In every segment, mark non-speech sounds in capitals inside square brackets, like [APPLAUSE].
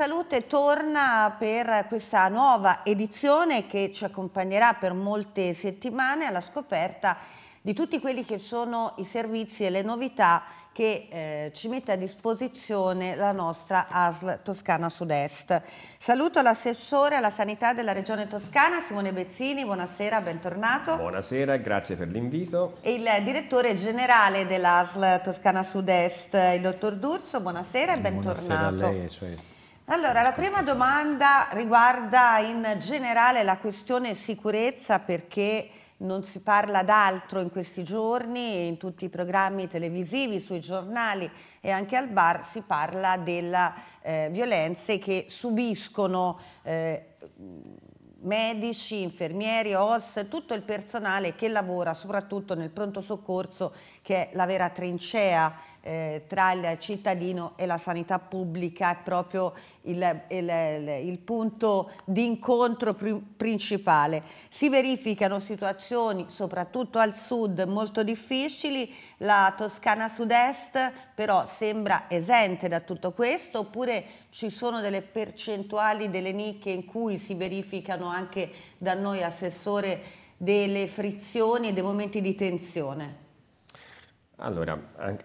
Salute torna per questa nuova edizione che ci accompagnerà per molte settimane alla scoperta di tutti quelli che sono i servizi e le novità che eh, ci mette a disposizione la nostra ASL Toscana Sud-Est. Saluto l'assessore alla sanità della Regione Toscana, Simone Bezzini, buonasera, bentornato. Buonasera, grazie per l'invito. E il direttore generale dell'ASL Toscana Sud-Est, il dottor D'Urso, buonasera e bentornato. Buonasera a lei e suoi allora, la prima domanda riguarda in generale la questione sicurezza perché non si parla d'altro in questi giorni, in tutti i programmi televisivi, sui giornali e anche al bar si parla delle eh, violenze che subiscono eh, medici, infermieri, OS, tutto il personale che lavora soprattutto nel pronto soccorso che è la vera trincea eh, tra il cittadino e la sanità pubblica è proprio il, il, il punto di incontro principale. Si verificano situazioni, soprattutto al sud, molto difficili, la Toscana sud-est però sembra esente da tutto questo, oppure ci sono delle percentuali, delle nicchie in cui si verificano anche da noi assessore delle frizioni e dei momenti di tensione? Allora,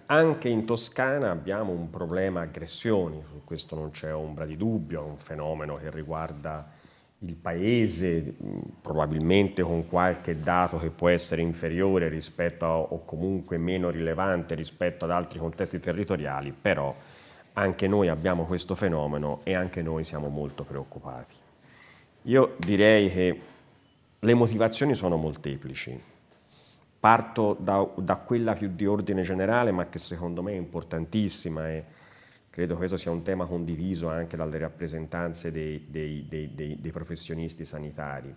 anche in Toscana abbiamo un problema aggressioni, su questo non c'è ombra di dubbio, è un fenomeno che riguarda il paese, probabilmente con qualche dato che può essere inferiore rispetto a, o comunque meno rilevante rispetto ad altri contesti territoriali, però anche noi abbiamo questo fenomeno e anche noi siamo molto preoccupati. Io direi che le motivazioni sono molteplici parto da, da, quella più di ordine generale, ma che secondo me è importantissima e credo che questo sia un tema condiviso anche dalle rappresentanze dei, dei, dei, dei professionisti sanitari.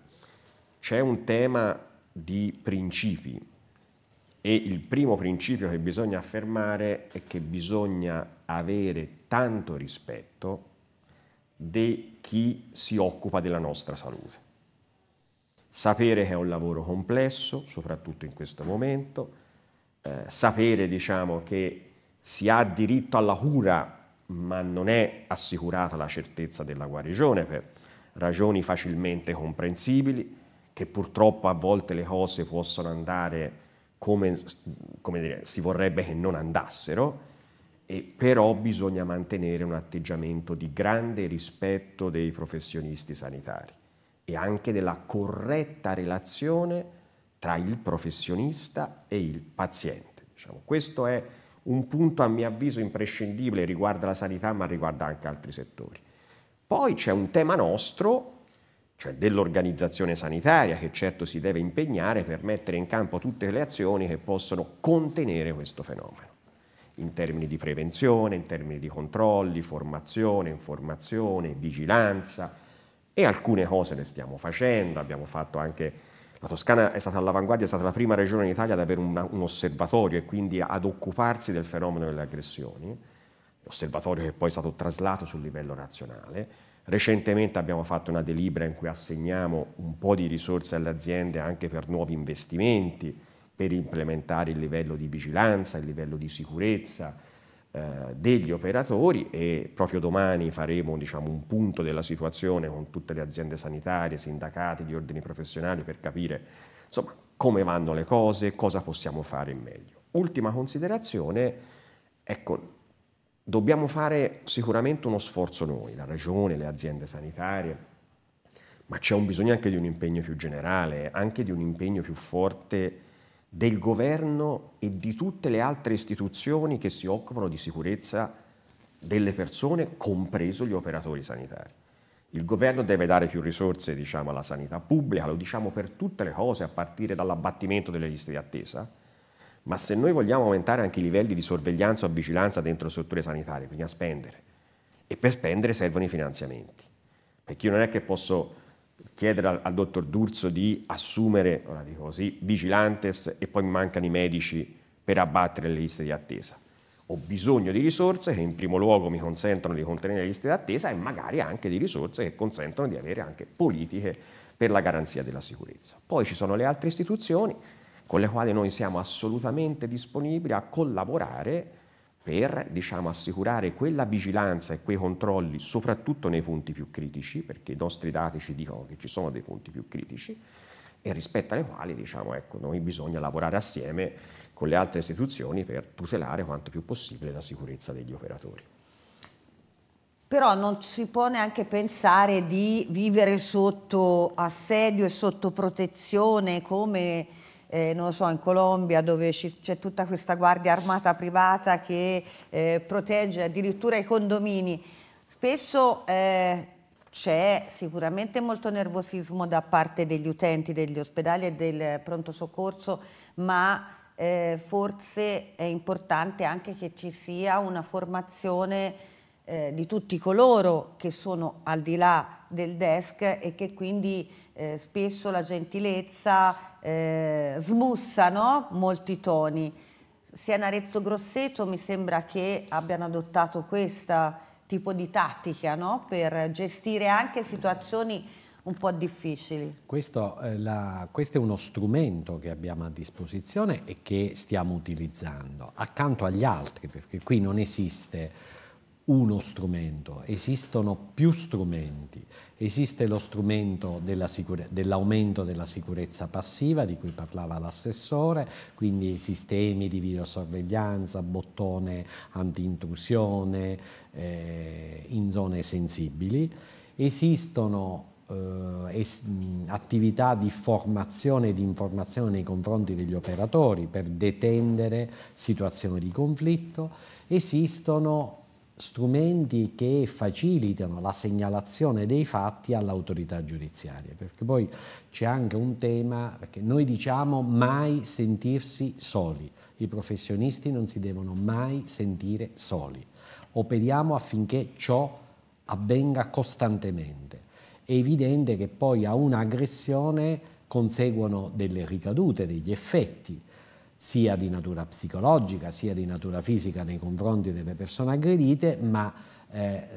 C'è un tema di principi e il primo principio che bisogna affermare è che bisogna avere tanto rispetto di chi si occupa della nostra salute sapere che è un lavoro complesso, soprattutto in questo momento, eh, sapere diciamo, che si ha diritto alla cura ma non è assicurata la certezza della guarigione per ragioni facilmente comprensibili, che purtroppo a volte le cose possono andare come, come dire, si vorrebbe che non andassero, e però bisogna mantenere un atteggiamento di grande rispetto dei professionisti sanitari e anche della corretta relazione tra il professionista e il paziente. Diciamo, questo è un punto a mio avviso imprescindibile, riguardo la sanità ma riguarda anche altri settori. Poi c'è un tema nostro, cioè dell'organizzazione sanitaria, che certo si deve impegnare per mettere in campo tutte le azioni che possono contenere questo fenomeno, in termini di prevenzione, in termini di controlli, formazione, informazione, vigilanza, e alcune cose le stiamo facendo, abbiamo fatto anche... La Toscana è stata all'avanguardia, è stata la prima regione in Italia ad avere una, un osservatorio e quindi ad occuparsi del fenomeno delle aggressioni, osservatorio che poi è stato traslato sul livello nazionale. Recentemente abbiamo fatto una delibera in cui assegniamo un po' di risorse alle aziende anche per nuovi investimenti, per implementare il livello di vigilanza, il livello di sicurezza, eh, degli operatori e proprio domani faremo diciamo, un punto della situazione con tutte le aziende sanitarie, sindacati, gli ordini professionali per capire insomma, come vanno le cose, cosa possiamo fare in meglio. Ultima considerazione, ecco, dobbiamo fare sicuramente uno sforzo noi, la regione, le aziende sanitarie, ma c'è un bisogno anche di un impegno più generale, anche di un impegno più forte del governo e di tutte le altre istituzioni che si occupano di sicurezza delle persone, compreso gli operatori sanitari. Il governo deve dare più risorse diciamo, alla sanità pubblica, lo diciamo per tutte le cose, a partire dall'abbattimento delle liste di attesa, ma se noi vogliamo aumentare anche i livelli di sorveglianza o vigilanza dentro le strutture sanitarie, bisogna spendere. E per spendere servono i finanziamenti. Perché io non è che posso chiedere al, al, dottor D'Urso di assumere, ora dico così, vigilantes e poi mancano i medici per abbattere le liste di attesa. Ho bisogno di risorse che in primo luogo mi consentano di contenere le liste d'attesa e magari anche di risorse che consentono di avere anche politiche per la garanzia della sicurezza. Poi ci sono le altre istituzioni con le quali noi siamo assolutamente disponibili a collaborare per diciamo, assicurare quella vigilanza e quei controlli soprattutto nei punti più critici, perché i nostri dati ci dicono che ci sono dei punti più critici e rispetto alle quali diciamo, ecco, noi bisogna lavorare assieme con le altre istituzioni per tutelare quanto più possibile la sicurezza degli operatori. Però non si può neanche pensare di vivere sotto assedio e sotto protezione come eh, non so, in Colombia dove c'è tutta questa guardia armata privata che eh, protegge addirittura i condomini. Spesso eh, c'è sicuramente molto nervosismo da parte degli utenti degli ospedali e del pronto soccorso, ma eh, forse è importante anche che ci sia una formazione eh, di tutti coloro che sono al di là del desk e che quindi eh, spesso la gentilezza eh, smussa no? molti toni. Sia in Arezzo Grosseto mi sembra che abbiano adottato questo tipo di tattica no? per gestire anche situazioni un po' difficili. Questo, eh, la, questo, è uno strumento che abbiamo a disposizione e che stiamo utilizzando accanto agli altri, perché qui non esiste uno strumento, esistono più strumenti. Esiste lo strumento dell'aumento della sicurezza passiva di cui parlava l'assessore, quindi sistemi di videosorveglianza, bottone anti-intrusione eh, in zone sensibili. Esistono eh, attività di formazione e di informazione nei confronti degli operatori per detendere situazioni di conflitto. Esistono strumenti che facilitano la segnalazione dei fatti all'autorità giudiziaria, perché poi c'è anche un tema, perché noi diciamo mai sentirsi soli, i professionisti non si devono mai sentire soli, operiamo affinché ciò avvenga costantemente. È evidente che poi a un'aggressione conseguono delle ricadute, degli effetti, sia di natura psicologica sia di natura fisica nei confronti delle persone aggredite, ma eh,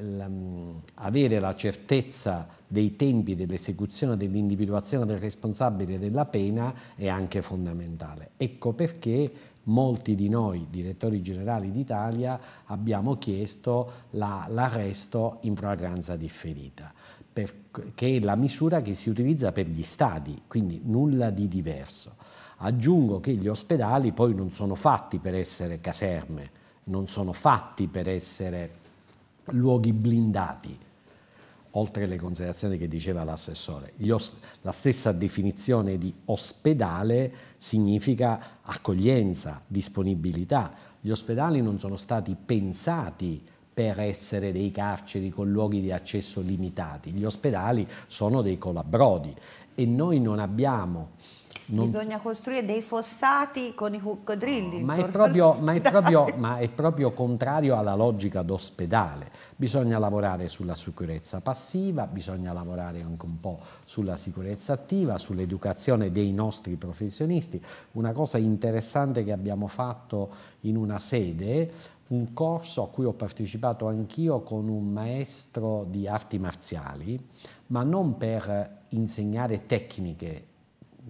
avere la certezza dei tempi dell'esecuzione dell'individuazione del responsabile della pena è anche fondamentale. Ecco perché molti di noi, direttori generali d'Italia, abbiamo chiesto l'arresto la, in fragranza differita, per, che è la misura che si utilizza per gli stati, quindi nulla di diverso. Aggiungo che gli ospedali poi non sono fatti per essere caserme, non sono fatti per essere luoghi blindati, oltre alle considerazioni che diceva l'assessore. La stessa definizione di ospedale significa accoglienza, disponibilità. Gli ospedali non sono stati pensati per essere dei carceri con luoghi di accesso limitati. Gli ospedali sono dei colabrodi e noi non abbiamo non... Bisogna costruire dei fossati con i coccodrilli. No, ma, è proprio, [LAUGHS] ma, è proprio, ma è proprio contrario alla logica d'ospedale. Bisogna lavorare sulla sicurezza passiva, bisogna lavorare anche un po' sulla sicurezza attiva, sull'educazione dei nostri professionisti. Una cosa interessante che abbiamo fatto in una sede, un corso a cui ho partecipato anch'io con un maestro di arti marziali, ma non per insegnare tecniche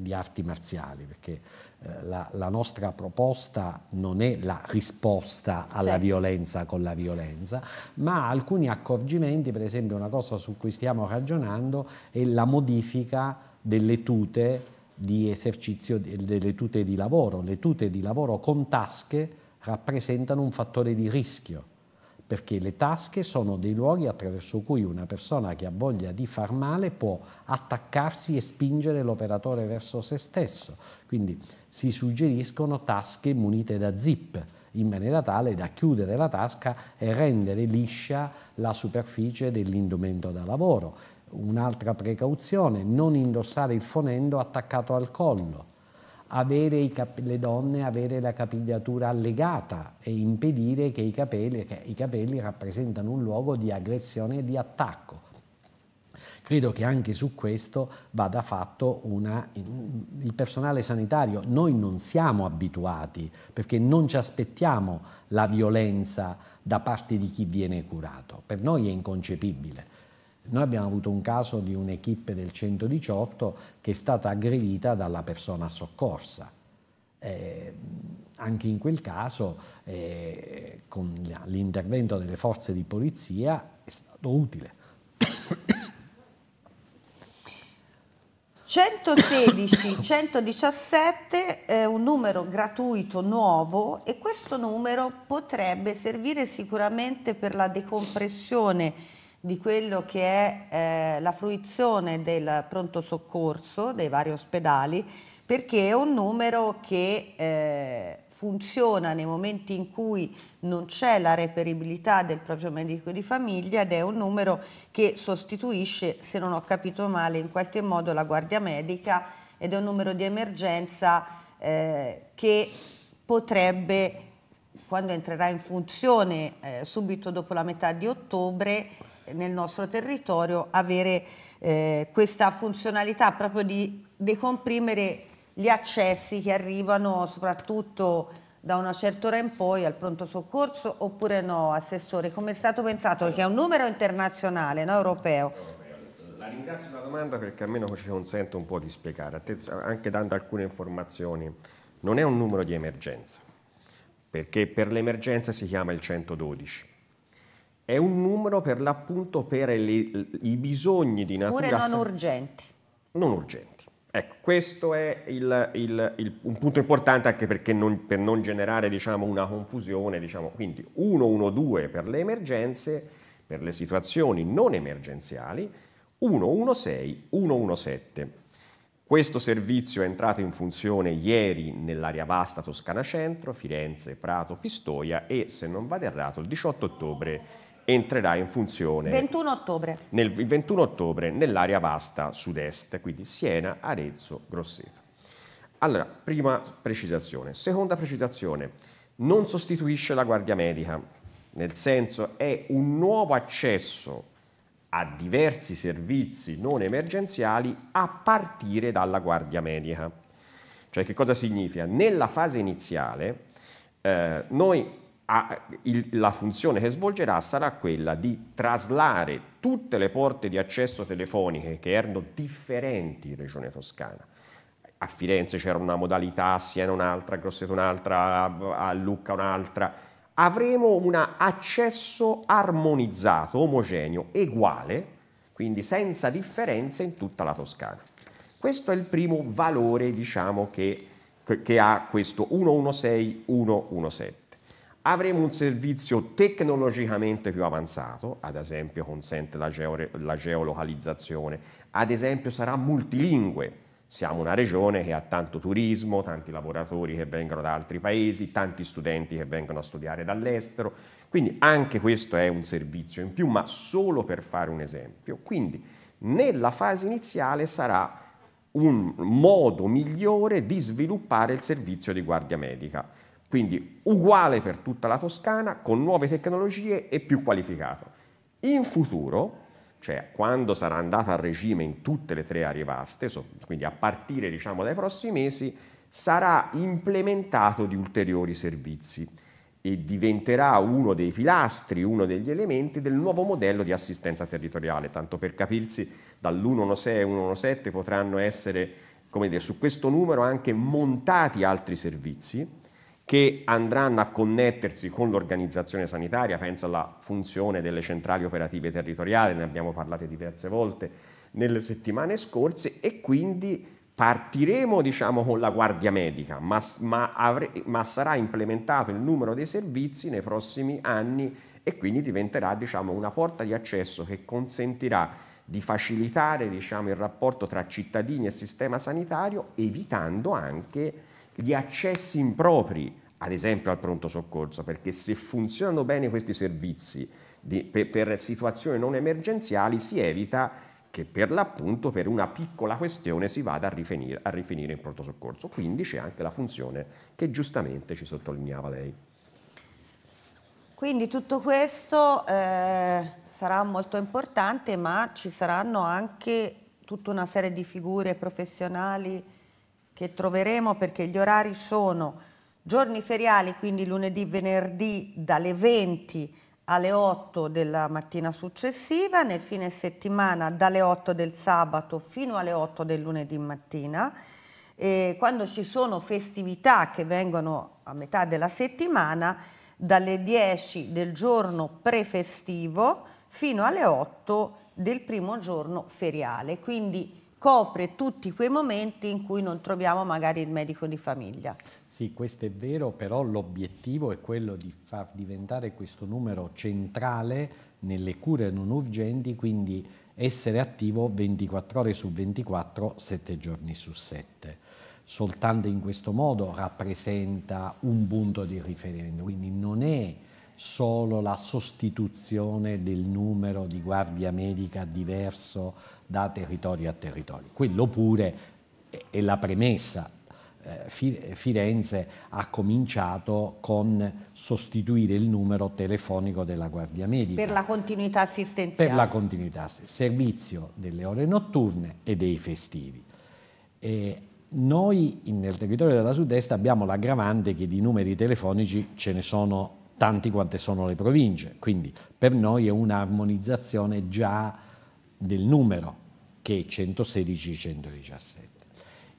di arti marziali, perché eh, la, la, nostra proposta non è la risposta alla certo. violenza con la violenza, ma alcuni accorgimenti, per esempio una cosa su cui stiamo ragionando è la modifica delle tute di esercizio, delle tute di lavoro. Le tute di lavoro con tasche rappresentano un fattore di rischio perché le tasche sono dei luoghi attraverso cui una persona che ha voglia di far male può attaccarsi e spingere l'operatore verso se stesso. Quindi si suggeriscono tasche munite da zip in maniera tale da chiudere la tasca e rendere liscia la superficie dell'indumento da lavoro. Un'altra precauzione, non indossare il fonendo attaccato al collo avere cap- le donne avere la capigliatura legata e impedire che i capelli, che i capelli rappresentano un luogo di aggressione e di attacco. Credo che anche su questo vada fatto una... il personale sanitario, noi non siamo abituati perché non ci aspettiamo la violenza da parte di chi viene curato, per noi è inconcepibile. Noi abbiamo avuto un caso di un'equipe del 118 che è stata aggredita dalla persona soccorsa. Eh, anche in quel caso, eh, con l'intervento delle forze di polizia, è stato utile. 116 117 [COUGHS] è un numero gratuito nuovo e questo numero potrebbe servire sicuramente per la decompressione di quello che è eh, la fruizione del pronto soccorso dei vari ospedali perché è un numero che eh, funziona nei momenti in cui non c'è la reperibilità del proprio medico di famiglia ed è un numero che sostituisce, se non ho capito male, in qualche modo la guardia medica ed è un numero di emergenza eh, che potrebbe, quando entrerà in funzione eh, subito dopo la metà di ottobre, nel nostro territorio avere eh, questa funzionalità proprio di decomprimere gli accessi che arrivano soprattutto da una certa ora in poi al pronto soccorso oppure no, Assessore? Come è stato pensato? Perché è un numero internazionale, no? europeo. La ringrazio la domanda perché almeno ci consente un po' di spiegare, anche dando alcune informazioni. Non è un numero di emergenza, perché per l'emergenza si chiama il 112, è un numero per l'appunto per le, i bisogni di natura... Pure non urgenti. Non urgenti. Ecco, questo è il, il, il, un punto importante anche perché non, per non generare diciamo, una confusione, diciamo, quindi 112 per le emergenze, per le situazioni non emergenziali, 116, 117. Questo servizio è entrato in funzione ieri nell'area vasta Toscana Centro, Firenze, Prato, Pistoia e, se non vado errato, il 18 ottobre entrerà in funzione 21 ottobre. Nel, il 21 ottobre nell'area vasta sud-est, quindi Siena, Arezzo, Grosseto. Allora, prima precisazione. Seconda precisazione, non sostituisce la guardia medica, nel senso è un nuovo accesso a diversi servizi non emergenziali a partire dalla guardia medica. Cioè che cosa significa? Nella fase iniziale eh, noi a, il, la funzione che svolgerà sarà quella di traslare tutte le porte di accesso telefoniche che erano differenti in Regione Toscana. A Firenze c'era una modalità, a Siena un'altra, a Grosseto un'altra, a Lucca un'altra. Avremo un accesso armonizzato, omogeneo, uguale, quindi senza differenze in tutta la Toscana. Questo è il primo valore diciamo, che, che ha questo 116117. Avremo un servizio tecnologicamente più avanzato, ad esempio consente la, geo la geolocalizzazione, ad esempio sarà multilingue, siamo una regione che ha tanto turismo, tanti lavoratori che vengono da altri paesi, tanti studenti che vengono a studiare dall'estero, quindi anche questo è un servizio in più, ma solo per fare un esempio. Quindi nella fase iniziale sarà un modo migliore di sviluppare il servizio di guardia medica. Quindi uguale per tutta la Toscana, con nuove tecnologie e più qualificato. In futuro, cioè quando sarà andata a regime in tutte le tre aree vaste, quindi a partire diciamo, dai prossimi mesi, sarà implementato di ulteriori servizi e diventerà uno dei pilastri, uno degli elementi del nuovo modello di assistenza territoriale. Tanto per capirsi, dall'116 e 117 potranno essere, come dire, su questo numero anche montati altri servizi che andranno a connettersi con l'organizzazione sanitaria, penso alla funzione delle centrali operative territoriali, ne abbiamo parlato diverse volte nelle settimane scorse e quindi partiremo diciamo, con la guardia medica, ma, ma, avre, ma, sarà implementato il numero dei servizi nei prossimi anni e quindi diventerà diciamo, una porta di accesso che consentirà di facilitare diciamo, il rapporto tra cittadini e sistema sanitario, evitando anche gli accessi impropri, ad esempio al pronto soccorso, perché se funzionano bene questi servizi di, per, per situazioni non emergenziali si evita che per l'appunto per una piccola questione si vada a rifinire, a rifinire in pronto soccorso. Quindi c'è anche la funzione che giustamente ci sottolineava lei. Quindi tutto questo eh, sarà molto importante, ma ci saranno anche tutta una serie di figure professionali che troveremo perché gli orari sono giorni feriali, quindi lunedì, venerdì dalle 20 alle 8 della mattina successiva, nel fine settimana dalle 8 del sabato fino alle 8 del lunedì mattina. E quando ci sono festività che vengono a metà della settimana, dalle 10 del giorno prefestivo fino alle 8 del primo giorno feriale. Quindi copre tutti quei momenti in cui non troviamo magari il medico di famiglia. Sì, questo è vero, però l'obiettivo è quello di far diventare questo numero centrale nelle cure non urgenti, quindi essere attivo 24 ore su 24, 7 giorni su 7. Soltanto in questo modo rappresenta un punto di riferimento, quindi non è solo la sostituzione del numero di guardia medica diverso da territorio a territorio. Quello pure è la premessa. Eh, Firenze ha cominciato con sostituire il numero telefonico della Guardia Medica. Per la continuità assistenziale. Per la continuità, servizio delle ore notturne e dei festivi. E noi nel territorio della sud-est abbiamo l'aggravante che di numeri telefonici ce ne sono tanti quante sono le province, quindi per noi è un'armonizzazione già del numero che 116-117.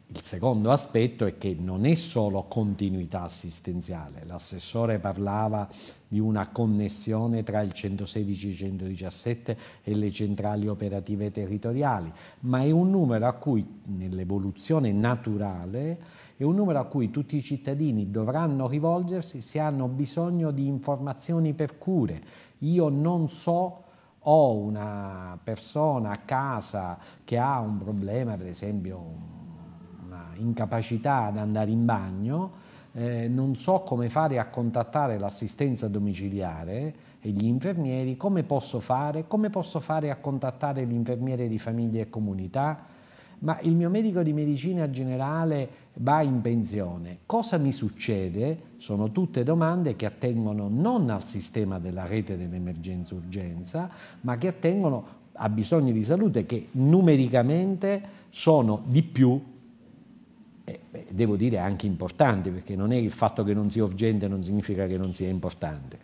Il secondo aspetto è che non è solo continuità assistenziale, l'assessore parlava di una connessione tra il 116 117 e le centrali operative territoriali, ma è un numero a cui nell'evoluzione naturale è un numero a cui tutti i cittadini dovranno rivolgersi se hanno bisogno di informazioni per cure. Io non so ho una persona a casa che ha un problema, per esempio una incapacità ad andare in bagno, eh, non so come fare a contattare l'assistenza domiciliare e gli infermieri, come posso fare, come posso fare a contattare l'infermiere di famiglia e comunità, ma il mio medico di medicina generale va in pensione, cosa mi succede? Sono tutte domande che attengono non al sistema della rete dell'emergenza-urgenza, ma che attengono a bisogni di salute che numericamente sono di più eh, beh, devo dire anche importanti, perché non è il fatto che non sia urgente non significa che non sia importante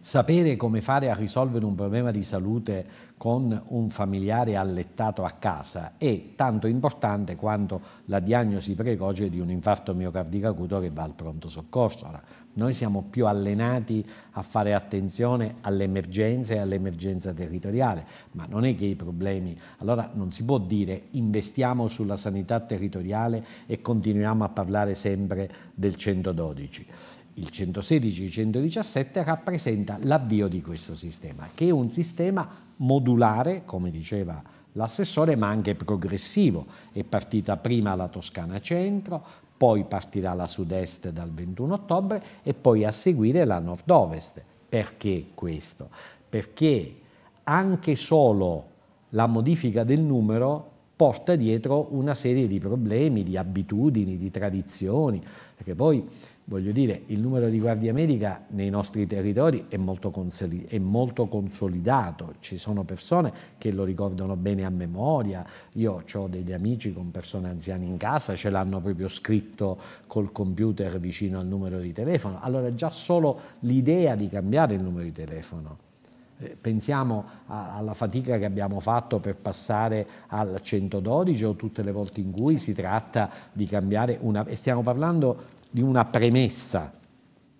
sapere come fare a risolvere un problema di salute con un familiare allettato a casa è tanto importante quanto la diagnosi precoce di un infarto miocardico acuto che va al pronto soccorso. Ora, noi siamo più allenati a fare attenzione all'emergenza e all'emergenza territoriale, ma non è che i problemi... Allora non si può dire investiamo sulla sanità territoriale e continuiamo a parlare sempre del 112 il 116-117 rappresenta l'avvio di questo sistema, che è un sistema modulare, come diceva l'assessore, ma anche progressivo. È partita prima la Toscana Centro, poi partirà la sud-est dal 21 ottobre e poi a seguire la nord-ovest. Perché questo? Perché anche solo la modifica del numero porta dietro una serie di problemi, di abitudini, di tradizioni, perché poi voglio dire, il numero di guardia medica nei nostri territori è molto, consolidato, ci sono persone che lo ricordano bene a memoria, io ho degli amici con persone anziane in casa, ce l'hanno proprio scritto col computer vicino al numero di telefono, allora già solo l'idea di cambiare il numero di telefono eh, pensiamo alla fatica che abbiamo fatto per passare al 112 o tutte le volte in cui si tratta di cambiare una... e stiamo parlando di una premessa,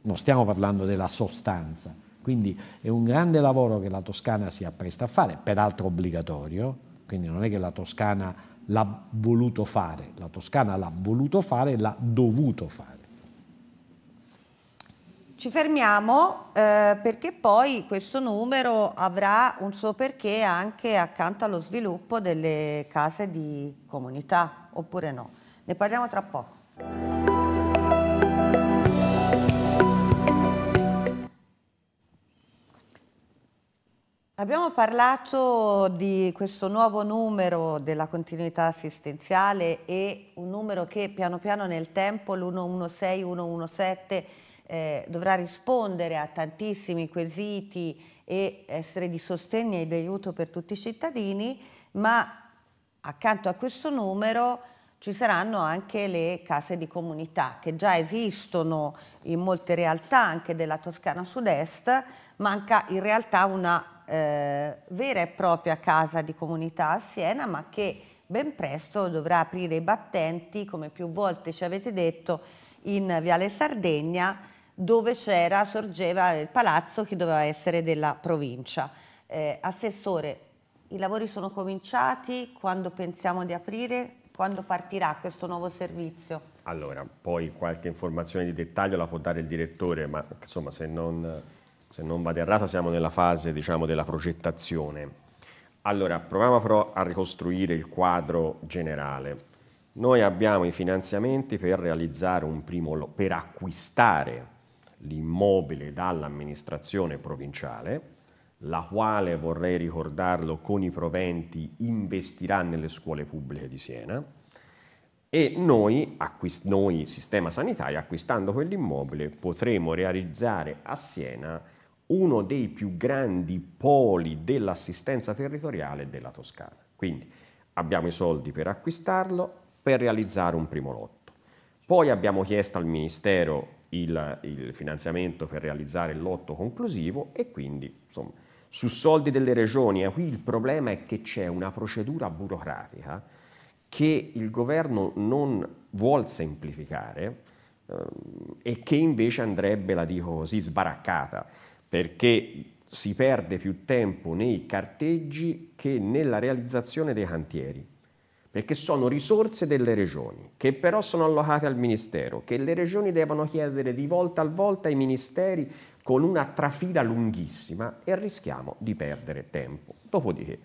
non stiamo parlando della sostanza. Quindi è un grande lavoro che la Toscana si appresta a fare, peraltro obbligatorio, quindi non è che la Toscana l'ha voluto fare, la Toscana l'ha voluto fare e l'ha dovuto fare. Ci fermiamo eh, perché poi questo numero avrà un suo perché anche accanto allo sviluppo delle case di comunità, oppure no. Ne parliamo tra poco. Abbiamo parlato di questo nuovo numero della continuità assistenziale e un numero che piano piano nel tempo, l'116-117, eh, dovrà rispondere a tantissimi quesiti e essere di sostegno e di aiuto per tutti i cittadini, ma accanto a questo numero ci saranno anche le case di comunità che già esistono in molte realtà anche della Toscana Sud-Est, manca in realtà una eh, vera e propria casa di comunità a Siena, ma che ben presto dovrà aprire i battenti, come più volte ci avete detto, in Viale Sardegna, dove c'era, sorgeva il palazzo che doveva essere della provincia. Eh, assessore, i lavori sono cominciati, quando pensiamo di aprire, quando partirà questo nuovo servizio? Allora, poi qualche informazione di dettaglio la può dare il direttore, ma insomma se non se non vado errato, siamo nella fase diciamo, della progettazione. Allora, proviamo però a ricostruire il quadro generale. Noi abbiamo i finanziamenti per realizzare un primo per acquistare l'immobile dall'amministrazione provinciale, la quale vorrei ricordarlo con i proventi investirà nelle scuole pubbliche di Siena e noi, acquist- noi sistema sanitario acquistando quell'immobile potremo realizzare a Siena uno dei più grandi poli dell'assistenza territoriale della Toscana. Quindi abbiamo i soldi per acquistarlo, per realizzare un primo lotto. Poi abbiamo chiesto al Ministero il, il finanziamento per realizzare il lotto conclusivo e quindi, insomma, su soldi delle regioni, qui il problema è che c'è una procedura burocratica che il governo non vuole semplificare ehm, e che invece andrebbe, la dico così, sbaraccata perché si perde più tempo nei carteggi che nella realizzazione dei cantieri, perché sono risorse delle regioni, che però sono allocate al Ministero, che le regioni devono chiedere di volta al volta ai ministeri con una trafila lunghissima e rischiamo di perdere tempo. Dopodiché,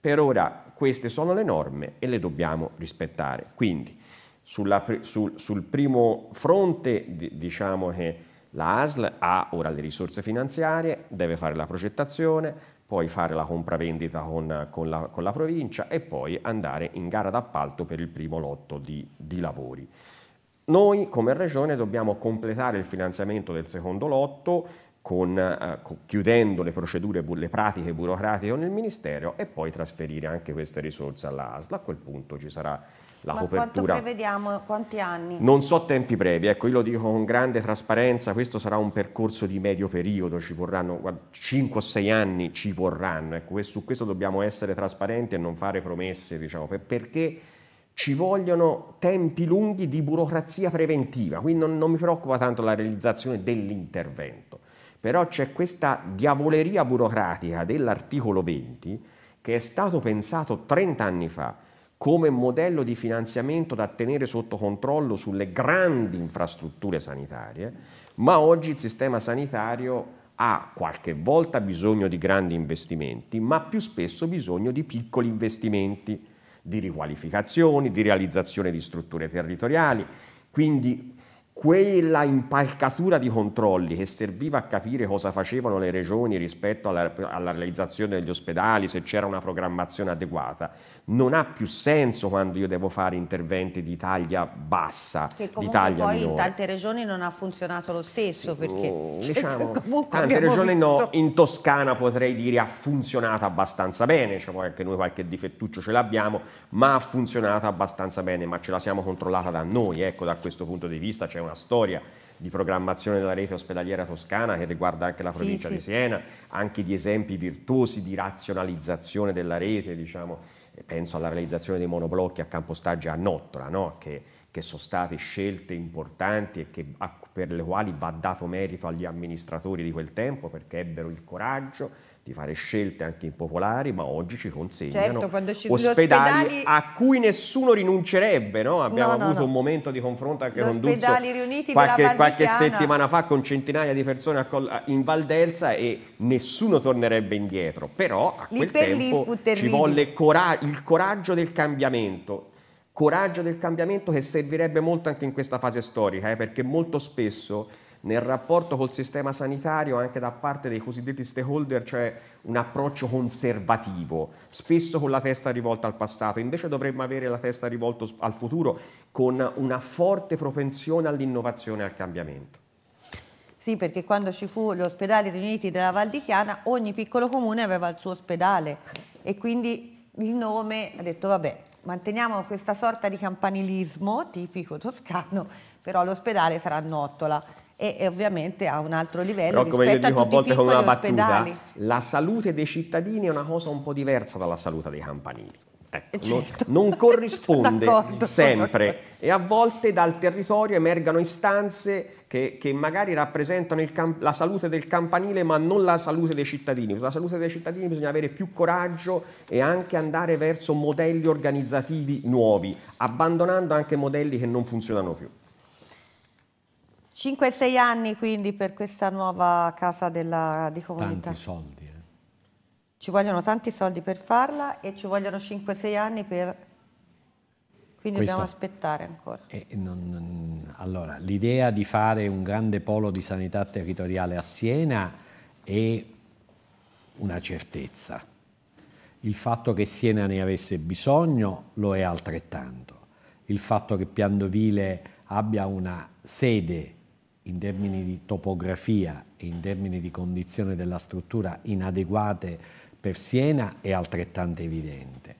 per ora queste sono le norme e le dobbiamo rispettare. Quindi sulla, sul, sul, primo fronte diciamo che la ASL ha ora le risorse finanziarie, deve fare la progettazione, poi fare la compravendita con, con, la, con la, provincia e poi andare in gara d'appalto per il primo lotto di, di lavori. Noi come Regione dobbiamo completare il finanziamento del secondo lotto con, eh, chiudendo le procedure, le pratiche burocratiche con il Ministero e poi trasferire anche queste risorse alla A quel punto ci sarà la Ma copertura. Quanto prevediamo? Quanti anni? Non so tempi brevi, ecco, io lo dico con grande trasparenza, questo sarà un percorso di medio periodo, ci vorranno 5 o 6 anni, ci vorranno, ecco, su questo dobbiamo essere trasparenti e non fare promesse, diciamo, perché ci vogliono tempi lunghi di burocrazia preventiva, quindi non, non mi preoccupa tanto la realizzazione dell'intervento però c'è questa diavoleria burocratica dell'articolo 20 che è stato pensato 30 anni fa come modello di finanziamento da tenere sotto controllo sulle grandi infrastrutture sanitarie, ma oggi il sistema sanitario ha qualche volta bisogno di grandi investimenti, ma più spesso bisogno di piccoli investimenti, di riqualificazioni, di realizzazione di strutture territoriali. Quindi quella impalcatura di controlli che serviva a capire cosa facevano le regioni rispetto alla, alla realizzazione degli ospedali, se c'era una programmazione adeguata, non ha più senso quando io devo fare interventi di taglia bassa, di taglia poi minore. in tante regioni non ha funzionato lo stesso, perché oh, cioè, diciamo, [LAUGHS] no, cioè, tante regioni visto... no, in Toscana potrei dire ha funzionato abbastanza bene, cioè anche noi qualche difettuccio ce l'abbiamo, ma ha funzionato abbastanza bene, ma ce la siamo controllata da noi, ecco, da questo punto di vista c'è una storia di programmazione della rete ospedaliera toscana che riguarda anche la provincia sì, di Siena, sì. anche di esempi virtuosi di razionalizzazione della rete, diciamo, penso alla realizzazione dei monoblocchi a Campostaggio a Nottola, no? che, che, sono state scelte importanti e che, per le quali va dato merito agli amministratori di quel tempo perché ebbero il coraggio di fare scelte anche impopolari, ma oggi ci consegnano certo, ci ospedali, ospedali, a cui nessuno rinuncerebbe. No? Abbiamo no, avuto no, un momento di confronto anche con Duzzo qualche, qualche, settimana fa con centinaia di persone in Valdelsa e nessuno tornerebbe indietro. Però a quel tempo ci volle cora il coraggio del cambiamento coraggio del cambiamento che servirebbe molto anche in questa fase storica, eh, perché molto spesso nel rapporto col sistema sanitario anche da parte dei cosiddetti stakeholder c'è un approccio conservativo, spesso con la testa rivolta al passato, invece dovremmo avere la testa rivolta al futuro con una forte propensione all'innovazione e al cambiamento. Sì, perché quando ci fu l'ospedale Riuniti della Val di Chiana, ogni piccolo comune aveva il suo ospedale e quindi il nome ha detto vabbè, manteniamo questa sorta di campanilismo tipico toscano, però l'ospedale sarà Nottola e, e ovviamente a un altro livello Però, rispetto dico, a, a volte con una battuta, ospedali. La salute dei cittadini è una cosa un po' diversa dalla salute dei campanili. Ecco, certo. non, [LAUGHS] corrisponde sempre e a volte dal territorio emergano istanze che, che magari rappresentano camp- la salute del campanile ma non la salute dei cittadini. Sulla salute dei cittadini bisogna avere più coraggio e anche andare verso modelli organizzativi nuovi, abbandonando anche modelli che non funzionano più. 5-6 anni quindi per questa nuova casa della, di comunità. Tanti soldi. Eh. Ci vogliono tanti soldi per farla e ci vogliono 5-6 anni per... Quindi Questo dobbiamo aspettare ancora. Eh, non, non, allora, l'idea di fare un grande polo di sanità territoriale a Siena è una certezza. Il fatto che Siena ne avesse bisogno lo è altrettanto. Il fatto che Piandovile abbia una sede in termini di topografia e in termini di condizione della struttura inadeguate per Siena è altrettanto evidente.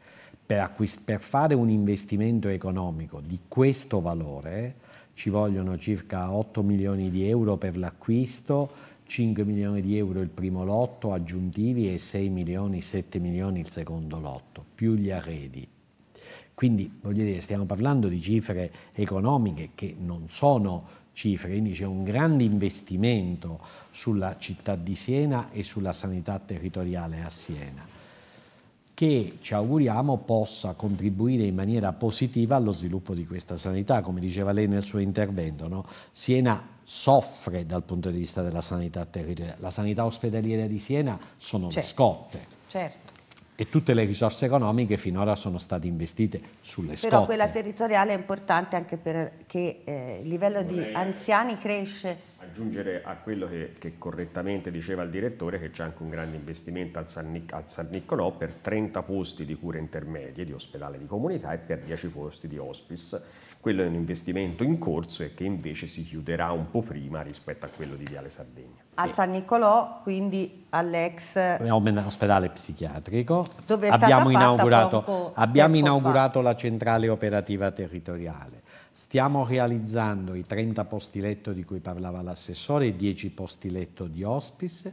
Per, per fare un investimento economico di questo valore ci vogliono circa 8 milioni di euro per l'acquisto, 5 milioni di euro il primo lotto aggiuntivi e 6 milioni, 7 milioni il secondo lotto, più gli arredi. Quindi voglio dire, stiamo parlando di cifre economiche che non sono cifre, quindi c'è un grande investimento sulla città di Siena e sulla sanità territoriale a Siena, che ci auguriamo possa contribuire in maniera positiva allo sviluppo di questa sanità, come diceva lei nel suo intervento. No? Siena soffre dal punto di vista della sanità territoriale, la sanità ospedaliera di Siena sono certo, scotte. Certo e tutte le risorse economiche finora sono state investite sulle scuole. Però quella territoriale è importante anche perché eh, il livello Vorrei di anziani cresce. Aggiungere a quello che, che correttamente diceva il direttore che c'è anche un grande investimento al San, Nic al San Niccolò per 30 posti di cure intermedie di ospedale di comunità e per 10 posti di hospice quello è un investimento in corso e che invece si chiuderà un po' prima rispetto a quello di Viale Sardegna. A San Nicolò, quindi all'ex... ospedale psichiatrico. Dove abbiamo inaugurato, abbiamo inaugurato la centrale operativa territoriale. Stiamo realizzando i 30 posti letto di cui parlava l'assessore, i 10 posti letto di hospice,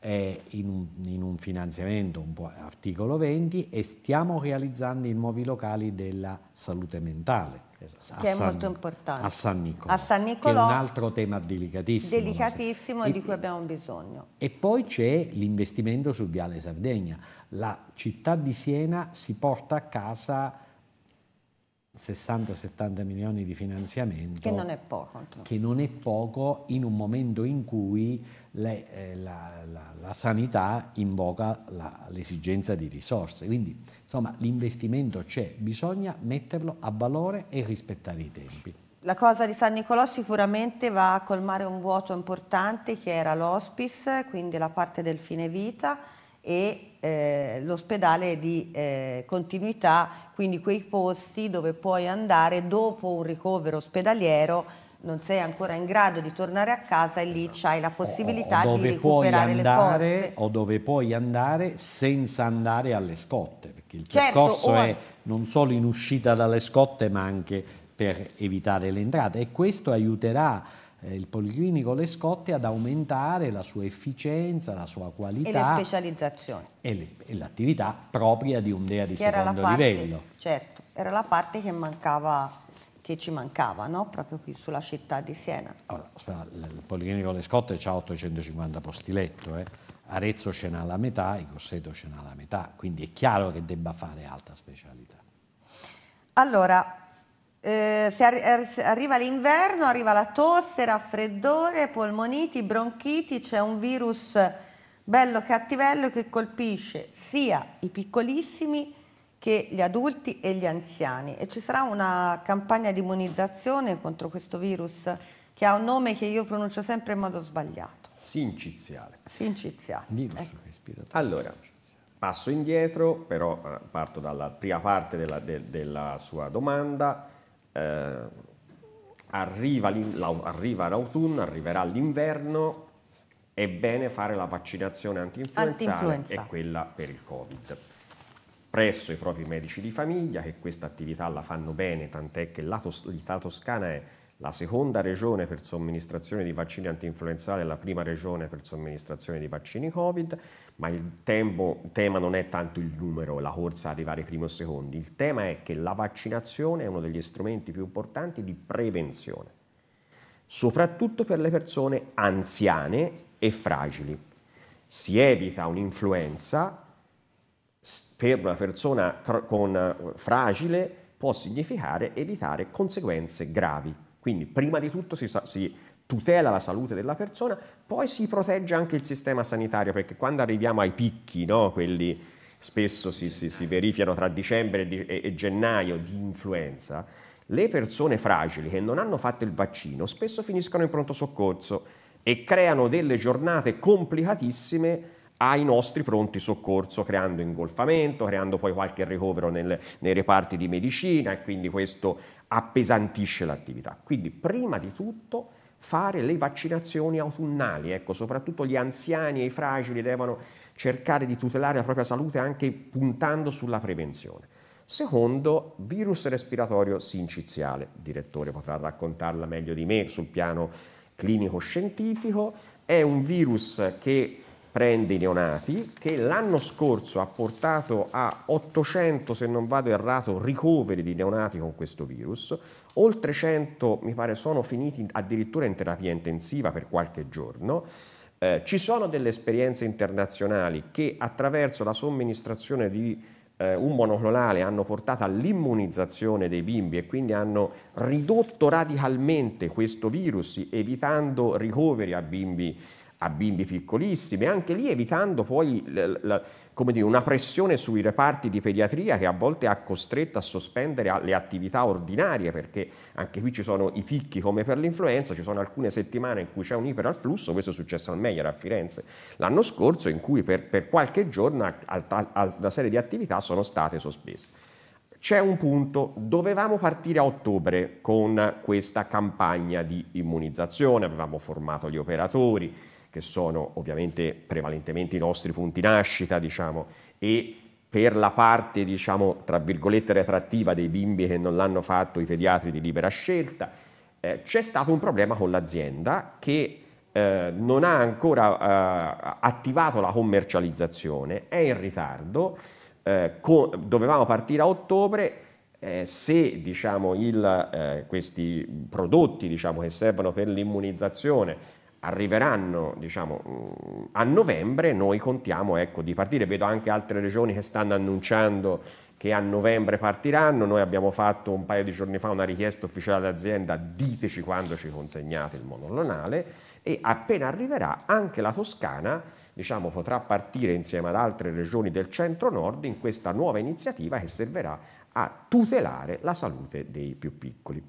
eh, in, un, in, un, finanziamento, un po' articolo 20, e stiamo realizzando i nuovi locali della salute mentale Esatto. che è San, molto importante. A San Nicolò. A San Nicolò è un altro tema delicatissimo. Delicatissimo e, di cui abbiamo bisogno. E poi c'è l'investimento sul Viale Sardegna. La città di Siena si porta a casa 60-70 milioni di finanziamento. Che non è poco. Che non è poco in un momento in cui le, eh, la, la, la, sanità invoca l'esigenza di risorse. Quindi insomma l'investimento c'è, bisogna metterlo a valore e rispettare i tempi. La cosa di San Nicolò sicuramente va a colmare un vuoto importante che era l'hospice, quindi la parte del fine vita, e eh, l'ospedale di eh, continuità, quindi quei posti dove puoi andare dopo un ricovero ospedaliero non sei ancora in grado di tornare a casa e lì esatto. hai la possibilità o, o di recuperare andare, le forze. O dove puoi andare senza andare alle scotte, perché il certo, percorso è non solo in uscita dalle scotte ma anche per evitare le entrate e questo aiuterà eh, il Policlinico Le Scotte ad aumentare la sua efficienza, la sua qualità. E le specializzazioni. E l'attività propria di un DEA di che secondo parte, livello. Certo, era la parte che mancava che ci mancava, no? proprio qui sulla città di Siena. Allora, il Policlinico Le Scotte ha 850 posti letto, eh? Arezzo ce n'ha la metà, il Grosseto ce n'ha la metà, quindi è chiaro che debba fare alta specialità. Allora, eh, se arri er, arriva l'inverno, arriva la tosse, raffreddore, polmoniti, bronchiti, c'è un virus bello cattivello che colpisce sia i piccolissimi che gli adulti e gli anziani e ci sarà una campagna di immunizzazione contro questo virus che ha un nome che io pronuncio sempre in modo sbagliato. Sinciziale. Sinciziale. Virus ecco. respiratorio. Allora, passo indietro, però eh, parto dalla prima parte della, de, della sua domanda eh, arriva, arriva l'autunno, arriverà l'inverno, è bene fare la vaccinazione antinfluenzale anti e quella per il Covid. Presso i propri medici di famiglia, che questa attività la fanno bene, tant'è che la, tos- la Toscana è la seconda regione per somministrazione di vaccini antinfluenzali e la prima regione per somministrazione di vaccini Covid, ma il, tempo, il tema non è tanto il numero, la corsa ad arrivare primi o secondi, il tema è che la vaccinazione è uno degli strumenti più importanti di prevenzione, soprattutto per le persone anziane e fragili. Si evita un'influenza per una persona con, fragile può significare evitare conseguenze gravi quindi prima di tutto si, si tutela la salute della persona, poi si protegge anche il sistema sanitario, perché quando arriviamo ai picchi, no, quelli spesso si, si, si verificano tra dicembre e, e, gennaio di influenza, le persone fragili che non hanno fatto il vaccino spesso finiscono in pronto soccorso e creano delle giornate complicatissime ai nostri pronti soccorso, creando ingolfamento, creando poi qualche ricovero nel, nei reparti di medicina e quindi questo appesantisce l'attività. Quindi prima di tutto fare le vaccinazioni autunnali, ecco, soprattutto gli anziani e i fragili devono cercare di tutelare la propria salute anche puntando sulla prevenzione. Secondo, virus respiratorio sinciziale, il direttore potrà raccontarla meglio di me sul piano clinico-scientifico, è un virus che prende i neonati, che l'anno scorso ha portato a 800, se non vado errato, ricoveri di neonati con questo virus, oltre 100 mi pare sono finiti addirittura in terapia intensiva per qualche giorno. Eh, ci sono delle esperienze internazionali che attraverso la somministrazione di eh, un monoclonale hanno portato all'immunizzazione dei bimbi e quindi hanno ridotto radicalmente questo virus evitando ricoveri a bimbi a bimbi piccolissimi, anche lì evitando poi dire, una pressione sui reparti di pediatria che a volte ha costretto a sospendere le attività ordinarie, perché anche qui ci sono i picchi come per l'influenza, ci sono alcune settimane in cui c'è un iperalflusso, questo è successo al Meyer a Firenze l'anno scorso, in cui per, per qualche giorno alta, alta, una serie di attività sono state sospese. C'è un punto, dovevamo partire a ottobre con questa campagna di immunizzazione, avevamo formato gli operatori, che sono ovviamente prevalentemente i nostri punti nascita, diciamo, e per la parte, diciamo, tra virgolette retrattiva dei bimbi che non l'hanno fatto i pediatri di libera scelta, eh, c'è stato un problema con l'azienda che eh, non ha ancora eh, attivato la commercializzazione, è in ritardo, eh, con, dovevamo partire a ottobre, eh, se diciamo, il, eh, questi prodotti diciamo, che servono per l'immunizzazione arriveranno diciamo, mm, a novembre, noi contiamo ecco, di partire. Vedo anche altre regioni che stanno annunciando che a novembre partiranno. Noi abbiamo fatto un paio di giorni fa una richiesta ufficiale all'azienda, diteci quando ci consegnate il monolonale e appena arriverà anche la Toscana diciamo, potrà partire insieme ad altre regioni del centro-nord in questa nuova iniziativa che servirà a tutelare la salute dei più piccoli.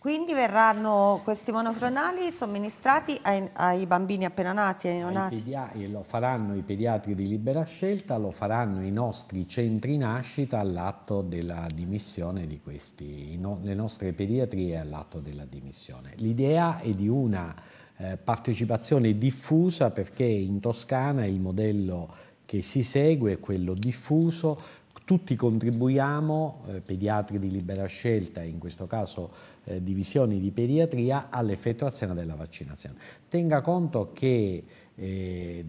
Quindi verranno questi monoclonali somministrati ai, ai bambini appena nati, ai neonati? lo faranno i pediatri di libera scelta, lo faranno i nostri centri nascita all'atto della dimissione di questi, no, le nostre pediatrie all'atto della dimissione. L'idea è di una eh, partecipazione diffusa perché in Toscana il modello che si segue è quello diffuso, tutti contribuiamo, eh, pediatri di libera scelta, in questo caso eh, divisioni di pediatria all'effettuazione della vaccinazione. Tenga conto che eh,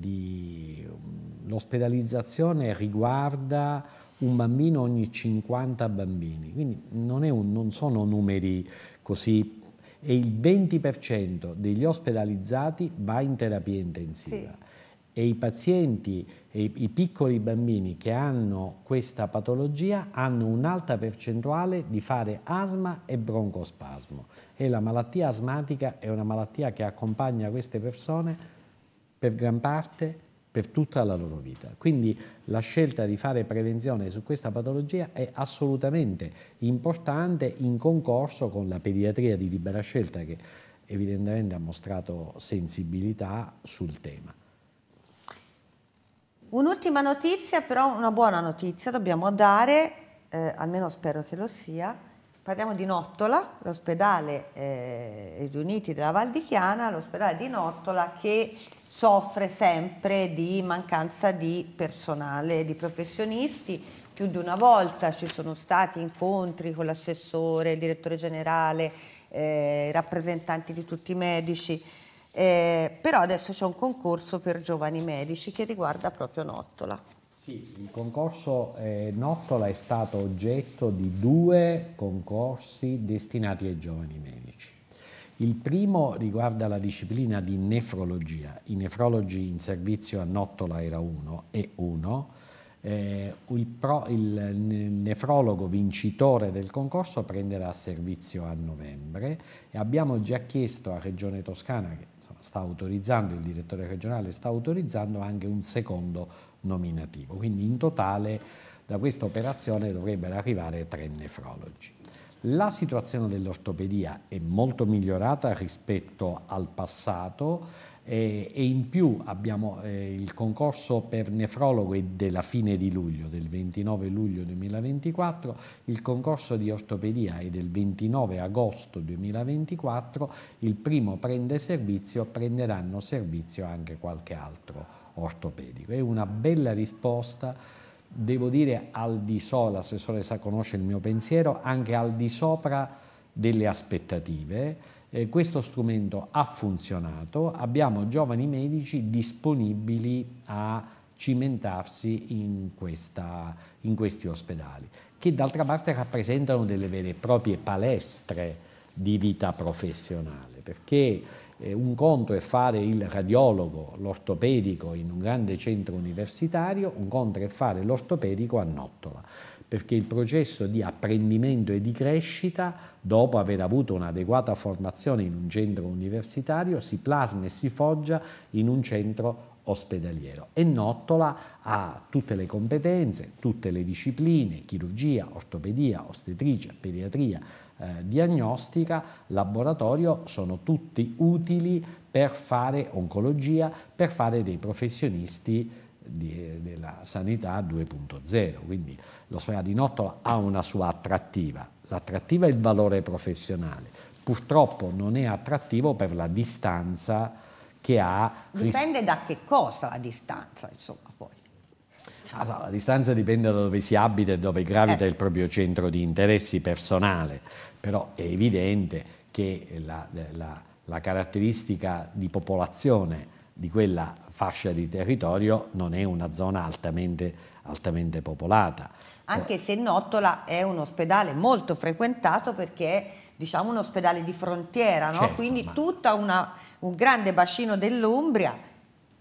l'ospedalizzazione riguarda un bambino ogni 50 bambini, quindi non, un, non sono numeri così e il 20% degli ospedalizzati va in terapia intensiva. Sì e i pazienti, e i piccoli bambini che hanno questa patologia hanno un'alta percentuale di fare asma e broncospasmo e la malattia asmatica è una malattia che accompagna queste persone per gran parte per tutta la loro vita. Quindi la scelta di fare prevenzione su questa patologia è assolutamente importante in concorso con la pediatria di libera scelta che evidentemente ha mostrato sensibilità sul tema. Un'ultima notizia, però una buona notizia, dobbiamo dare, eh, almeno spero che lo sia, parliamo di Nottola, l'ospedale eh, gli Uniti della Val di Chiana, l'ospedale di Nottola che soffre sempre di mancanza di personale, di professionisti. Più di una volta ci sono stati incontri con l'assessore, il direttore generale, eh, rappresentanti di tutti i medici. Eh, però adesso c'è un concorso per giovani medici che riguarda proprio Nottola. Sì, il concorso eh, Nottola è stato oggetto di due concorsi destinati ai giovani medici. Il primo riguarda la disciplina di nefrologia. I nefrologi in servizio a Nottola era uno e uno, eh, il, pro, il, nefrologo vincitore del concorso prenderà servizio a novembre e abbiamo già chiesto a Regione Toscana, che insomma, sta autorizzando, il direttore regionale sta autorizzando anche un secondo nominativo, quindi in totale da questa operazione dovrebbero arrivare tre nefrologi. La situazione dell'ortopedia è molto migliorata rispetto al passato, eh, e, in più abbiamo eh, il concorso per nefrologo della fine di luglio, del 29 luglio 2024, il concorso di ortopedia è del 29 agosto 2024, il primo prende servizio, prenderanno servizio anche qualche altro ortopedico. È una bella risposta devo dire al di sopra, l'assessore sa conosce il mio pensiero, anche al di sopra delle aspettative eh, questo strumento ha funzionato, abbiamo giovani medici disponibili a cimentarsi in, questa, in questi ospedali, che d'altra parte rappresentano delle vere e proprie palestre di vita professionale, perché eh, un conto è fare il radiologo, l'ortopedico in un grande centro universitario, un conto è fare l'ortopedico a Nottola perché il processo di apprendimento e di crescita, dopo aver avuto un'adeguata formazione in un centro universitario, si plasma e si foggia in un centro ospedaliero e Nottola ha tutte le competenze, tutte le discipline, chirurgia, ortopedia, ostetricia, pediatria, eh, diagnostica, laboratorio, sono tutti utili per fare oncologia, per fare dei professionisti di, della sanità 2.0, quindi l'ospedale di Nottola ha una sua attrattiva, l'attrattiva è il valore professionale, purtroppo non è attrattivo per la distanza che ha. Dipende da che cosa la distanza, insomma, poi. Allora, ah, la distanza dipende da dove si abita e dove gravita eh. il proprio centro di interessi personale, però è evidente che la, la, la caratteristica di popolazione di quella fascia di territorio non è una zona altamente, altamente popolata. Anche se Nottola è un ospedale molto frequentato perché diciamo un ospedale di frontiera, no? certo, quindi ma... tutto un grande bacino dell'Umbria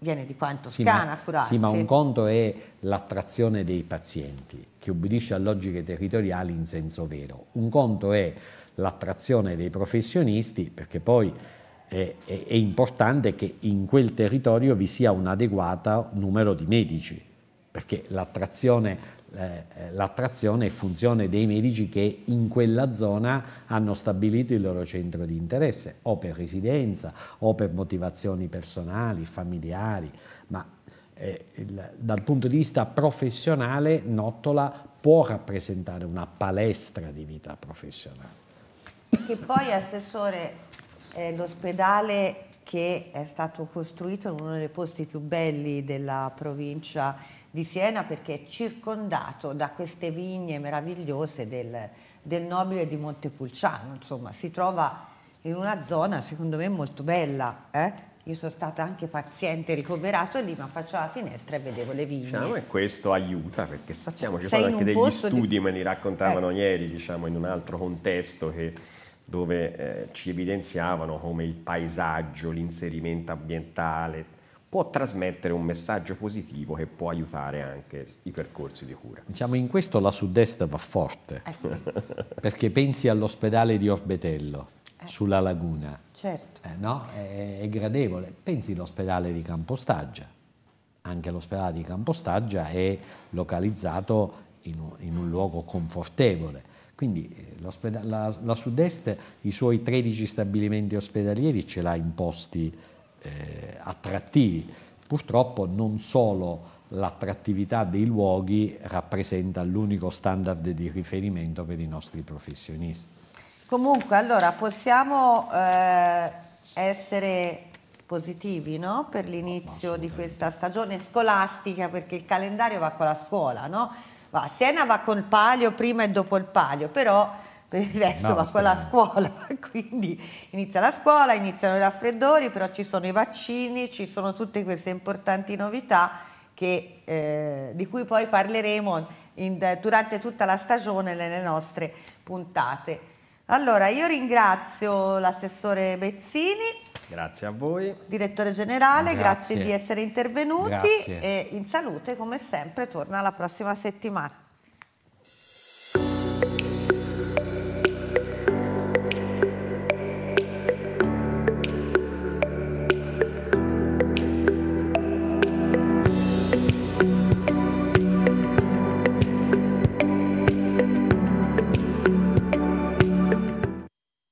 viene di qua in Toscana sì, a curarsi. Sì, ma un conto è l'attrazione dei pazienti che ubbidisce a logiche territoriali in senso vero, un conto è l'attrazione dei professionisti perché poi è, è, è importante che in quel territorio vi sia un adeguato numero di medici, perché l'attrazione eh, eh, l'attrazione è funzione dei medici che in quella zona hanno stabilito il loro centro di interesse, o per residenza, o per motivazioni personali, familiari, ma eh, il, dal punto di vista professionale Nottola può rappresentare una palestra di vita professionale. Che poi, Assessore, è l'ospedale che è stato costruito in uno dei posti più belli della provincia di Siena perché è circondato da queste vigne meravigliose del, del nobile di Montepulciano, insomma si trova in una zona secondo me molto bella. Eh? Io sono stata anche paziente, ricoverato lì, ma faccio la finestra e vedevo le vigne. Diciamo, e questo aiuta, perché sappiamo, che ci sono anche degli studi, di... me li raccontavano eh. ieri, diciamo, in un altro contesto che dove eh, ci evidenziavano come il paesaggio, l'inserimento ambientale può trasmettere un messaggio positivo che può aiutare anche i percorsi di cura. Diciamo in questo la sud-est va forte, eh sì. [LAUGHS] perché pensi all'ospedale di Orbetello, eh. sulla laguna, certo. Eh, no? è, è gradevole, pensi all'ospedale di Campostaggia, anche l'ospedale di Campostaggia è localizzato in un, in un luogo confortevole, quindi eh, la, la Sud-Est i suoi 13 stabilimenti ospedalieri ce l'ha imposti eh, attrattivi. Purtroppo non solo l'attrattività dei luoghi rappresenta l'unico standard di riferimento per i nostri professionisti. Comunque, allora, possiamo eh, essere positivi no? per l'inizio di questa stagione scolastica, perché il calendario va con la scuola, no? Va, Siena va col palio prima e dopo il palio, però per il resto no, va con la scuola, [LAUGHS] quindi inizia la scuola, iniziano i raffreddori, però ci sono i vaccini, ci sono tutte queste importanti novità che, eh, di cui poi parleremo in, durante tutta la stagione nelle nostre puntate. Allora, io ringrazio l'assessore Bezzini Grazie a voi. Direttore generale, grazie, grazie di essere intervenuti grazie. e in salute come sempre torna la prossima settimana.